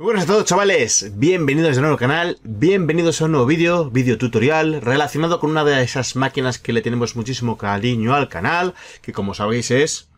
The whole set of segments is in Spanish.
Muy buenas a todos chavales, bienvenidos de nuevo canal, bienvenidos a un nuevo vídeo, vídeo tutorial relacionado con una de esas máquinas que le tenemos muchísimo cariño al canal, que como sabéis es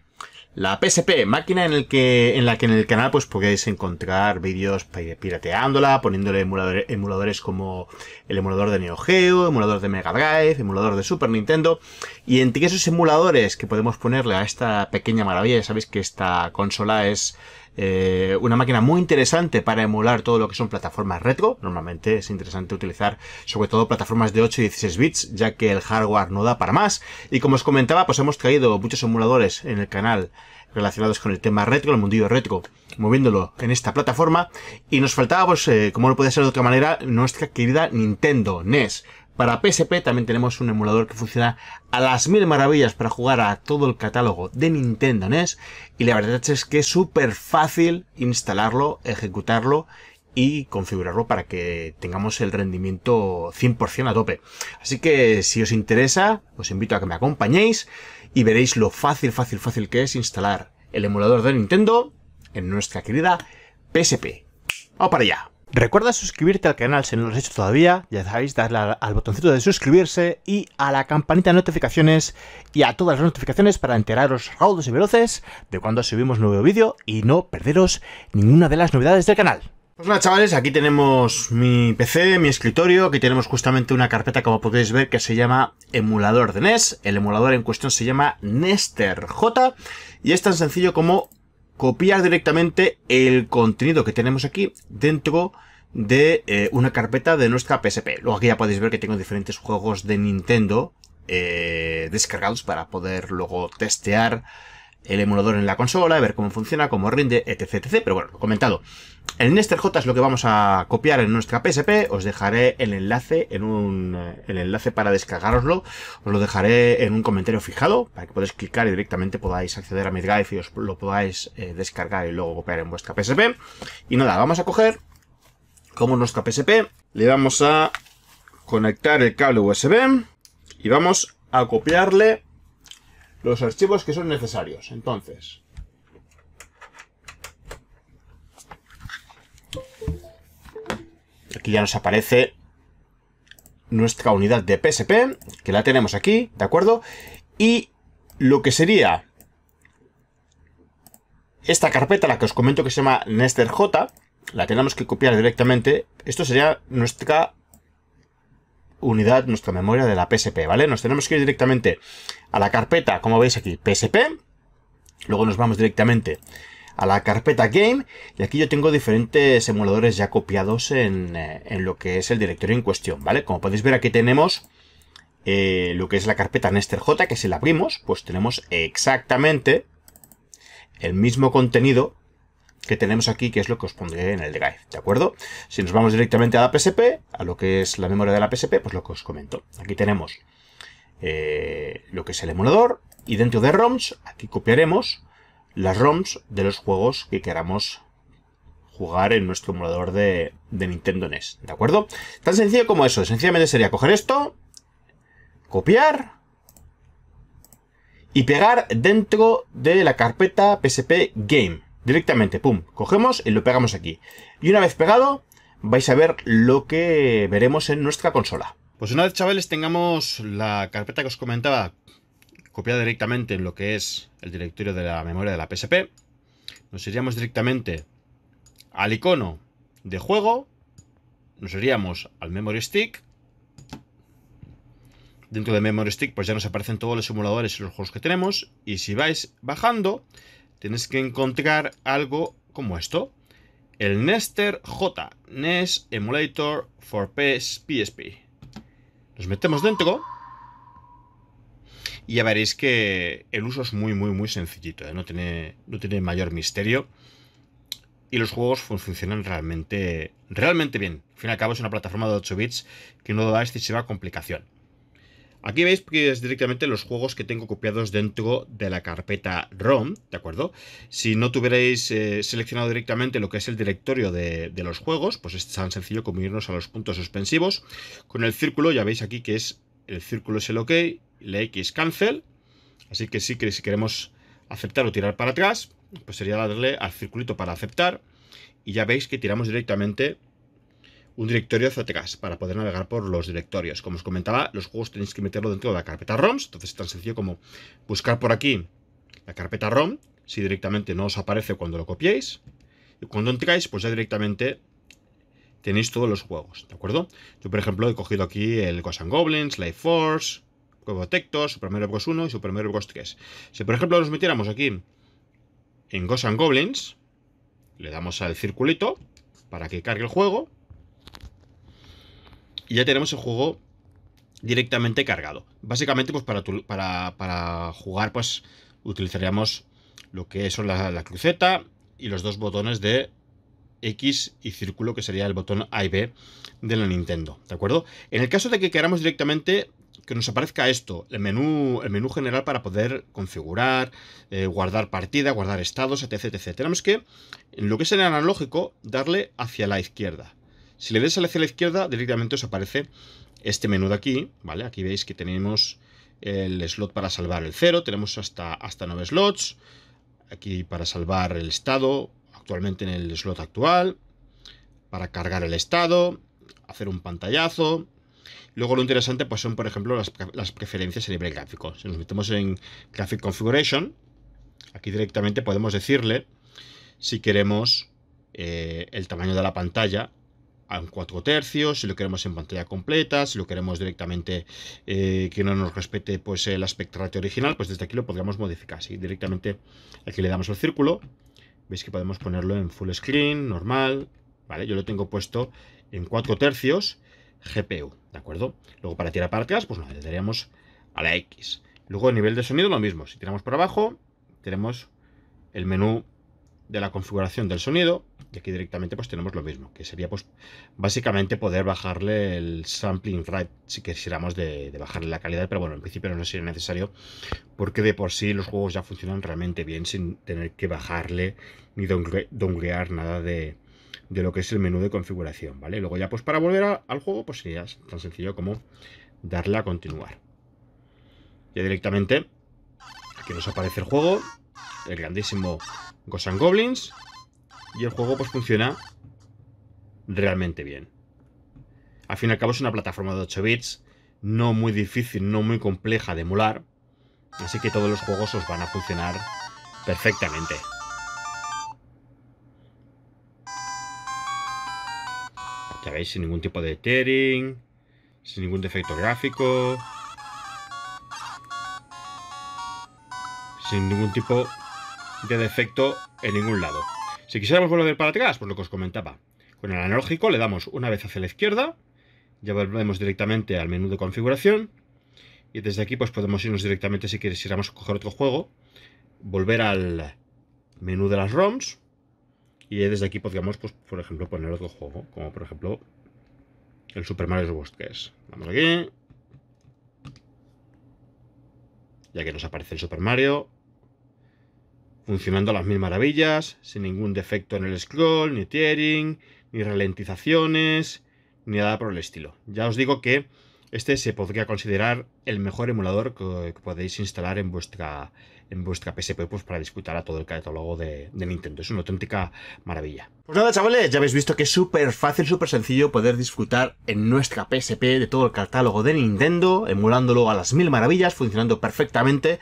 la PSP, máquina en, el que, en la que en el canal pues podéis encontrar vídeos pirateándola, poniéndole emuladores, emuladores como el emulador de Neo Geo, emulador de Mega Drive, emulador de Super Nintendo, y entre esos emuladores que podemos ponerle a esta pequeña maravilla, ya sabéis que esta consola es eh, una máquina muy interesante para emular todo lo que son plataformas retro. Normalmente es interesante utilizar sobre todo plataformas de 8 y 16 bits, ya que el hardware no da para más. Y como os comentaba, pues hemos traído muchos emuladores en el canal relacionados con el tema retro, el mundillo retro, moviéndolo en esta plataforma. Y nos faltaba, pues, eh, como no podía ser de otra manera, nuestra querida Nintendo NES. Para PSP también tenemos un emulador que funciona a las mil maravillas para jugar a todo el catálogo de Nintendo NES y la verdad es que es súper fácil instalarlo, ejecutarlo y configurarlo para que tengamos el rendimiento 100% a tope. Así que si os interesa, os invito a que me acompañéis y veréis lo fácil, fácil, fácil que es instalar el emulador de Nintendo en nuestra querida PSP. ¡Vamos para allá! Recuerda suscribirte al canal si no lo has hecho todavía, ya sabéis, darle al botoncito de suscribirse y a la campanita de notificaciones y a todas las notificaciones para enteraros raudos y veloces de cuando subimos nuevo vídeo y no perderos ninguna de las novedades del canal. Pues nada chavales, aquí tenemos mi PC, mi escritorio, aquí tenemos justamente una carpeta como podéis ver que se llama emulador de NES, el emulador en cuestión se llama Nester J y es tan sencillo como copiar directamente el contenido que tenemos aquí dentro de eh, una carpeta de nuestra PSP. Luego aquí ya podéis ver que tengo diferentes juegos de Nintendo eh, descargados para poder luego testear el emulador en la consola, ver cómo funciona, cómo rinde, etc, etc. Pero bueno, comentado. El Nester J es lo que vamos a copiar en nuestra PSP. Os dejaré el enlace en un, eh, el enlace para descargaroslo. Os lo dejaré en un comentario fijado para que podáis clicar y directamente podáis acceder a mis y os lo podáis eh, descargar y luego copiar en vuestra PSP. Y nada, vamos a coger como nuestra PSP. Le vamos a conectar el cable USB y vamos a copiarle los archivos que son necesarios. Entonces, aquí ya nos aparece nuestra unidad de PSP, que la tenemos aquí, ¿de acuerdo? Y lo que sería esta carpeta, la que os comento que se llama NesterJ, la tenemos que copiar directamente. Esto sería nuestra unidad, nuestra memoria de la PSP, ¿vale? Nos tenemos que ir directamente a la carpeta, como veis aquí, PSP. Luego nos vamos directamente a la carpeta Game. Y aquí yo tengo diferentes emuladores ya copiados en, eh, lo que es el directorio en cuestión, ¿vale? Como podéis ver, aquí tenemos eh, lo que es la carpeta Nester J, que si la abrimos, pues tenemos exactamente el mismo contenido que tenemos aquí, que es lo que os pondré en el drive, ¿de acuerdo? Si nos vamos directamente a la PSP, a lo que es la memoria de la PSP, pues lo que os comento. Aquí tenemos eh, lo que es el emulador, y dentro de ROMs, aquí copiaremos las ROMs de los juegos que queramos jugar en nuestro emulador de, de Nintendo NES, ¿de acuerdo? Tan sencillo como eso, sencillamente sería coger esto, copiar y pegar dentro de la carpeta PSP Game. Directamente, pum, cogemos y lo pegamos aquí. Y una vez pegado, vais a ver lo que veremos en nuestra consola. Pues una vez, chavales, tengamos la carpeta que os comentaba copiada directamente en lo que es el directorio de la memoria de la PSP, nos iríamos directamente al icono de juego, nos iríamos al Memory Stick. Dentro de Memory Stick pues ya nos aparecen todos los simuladores y los juegos que tenemos. Y si vais bajando, tienes que encontrar algo como esto. El Nester J, NES Emulator for PSP. Nos metemos dentro. Y ya veréis que el uso es muy, muy, muy sencillito. ¿eh? No, tiene, no tiene mayor misterio. Y los juegos funcionan realmente, realmente bien. Al fin y al cabo es una plataforma de 8 bits que no da excesiva complicación. Aquí veis que es directamente los juegos que tengo copiados dentro de la carpeta ROM, ¿de acuerdo? Si no tuvierais eh, seleccionado directamente lo que es el directorio de, los juegos, pues es tan sencillo como irnos a los puntos suspensivos. Con el círculo ya veis aquí que es el círculo es el OK, la X cancel, así que sí que si queremos aceptar o tirar para atrás, pues sería darle al circulito para aceptar y ya veis que tiramos directamente un directorio ZTKs para poder navegar por los directorios. Como os comentaba, los juegos tenéis que meterlo dentro de la carpeta ROMs, entonces es tan sencillo como buscar por aquí la carpeta ROM, si directamente no os aparece cuando lo copiéis, y cuando entráis, pues ya directamente tenéis todos los juegos, ¿de acuerdo? Yo, por ejemplo, he cogido aquí el Ghost Goblins, Life Force, Cuevo Super Mario Bros. 1 y Super Mario Bros. 3. Si, por ejemplo, nos metiéramos aquí en Ghost Goblins, le damos al circulito para que cargue el juego, y ya tenemos el juego directamente cargado. Básicamente, pues para, para, jugar, pues utilizaríamos lo que son la, cruceta y los dos botones de X y círculo, que sería el botón A y B de la Nintendo, ¿de acuerdo? En el caso de que queramos directamente que nos aparezca esto, el menú, el menú general para poder configurar, eh, guardar partida, guardar estados, etc, etc. Tenemos que, en lo que es el analógico, darle hacia la izquierda. Si le des a la izquierda, directamente os aparece este menú de aquí, ¿vale? Aquí veis que tenemos el slot para salvar el cero, tenemos hasta, hasta 9 slots, aquí para salvar el estado, actualmente en el slot actual, para cargar el estado, hacer un pantallazo. Luego lo interesante pues son, por ejemplo, las, preferencias en libre gráfico. Si nos metemos en Graphic Configuration, aquí directamente podemos decirle si queremos eh, el tamaño de la pantalla en 4 tercios, si lo queremos en pantalla completa, si lo queremos directamente eh, que no nos respete pues, el aspecto ratio original, pues desde aquí lo podríamos modificar. Si directamente aquí le damos el círculo, veis que podemos ponerlo en full screen, normal, ¿vale? Yo lo tengo puesto en 4 tercios GPU, ¿de acuerdo? Luego para tirar para atrás, pues nos le daríamos a la X. Luego a nivel de sonido lo mismo, si tiramos por abajo, tenemos el menú de la configuración del sonido, y aquí directamente pues tenemos lo mismo, que sería pues básicamente poder bajarle el sampling rate si quisiéramos de, bajarle la calidad, pero bueno, en principio no sería necesario porque de por sí los juegos ya funcionan realmente bien sin tener que bajarle ni donglear nada de, lo que es el menú de configuración, ¿vale? Luego ya pues para volver al juego pues sería tan sencillo como darle a continuar. Ya directamente aquí nos aparece el juego, el grandísimo Ghosts Goblins, y el juego pues funciona realmente bien. Al fin y al cabo es una plataforma de 8 bits, no muy difícil, no muy compleja de emular, así que todos los juegos os van a funcionar perfectamente. Ya veis, sin ningún tipo de tearing, sin ningún defecto gráfico, sin ningún tipo de defecto en ningún lado. Si quisiéramos volver para atrás, pues lo que os comentaba. Con el analógico le damos una vez hacia la izquierda, ya volvemos directamente al menú de configuración y desde aquí pues podemos irnos directamente si quisiéramos coger otro juego, volver al menú de las ROMs y desde aquí podríamos pues, por ejemplo poner otro juego, como por ejemplo el Super Mario Bros. Vamos aquí. Ya que nos aparece el Super Mario, funcionando a las mil maravillas, sin ningún defecto en el scroll, ni tearing, ni ralentizaciones, ni nada por el estilo. Ya os digo que este se podría considerar el mejor emulador que, podéis instalar en vuestra, en vuestra PSP pues, para disfrutar a todo el catálogo de, de, Nintendo. Es una auténtica maravilla. Pues nada, chavales, ya habéis visto que es súper fácil, súper sencillo poder disfrutar en nuestra PSP de todo el catálogo de Nintendo, emulándolo a las mil maravillas, funcionando perfectamente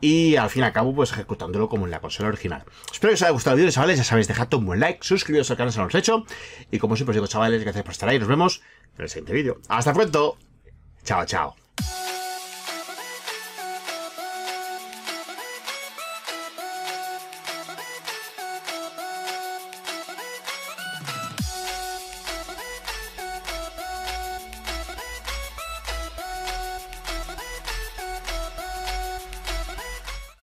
y al fin y al cabo pues ejecutándolo como en la consola original. Espero que os haya gustado el vídeo, chavales, ya sabéis, dejad un buen like, suscribiros al canal si no lo habéis hecho y como siempre os digo, chavales, gracias por estar ahí, nos vemos en el siguiente vídeo. ¡Hasta pronto! Chao, chao.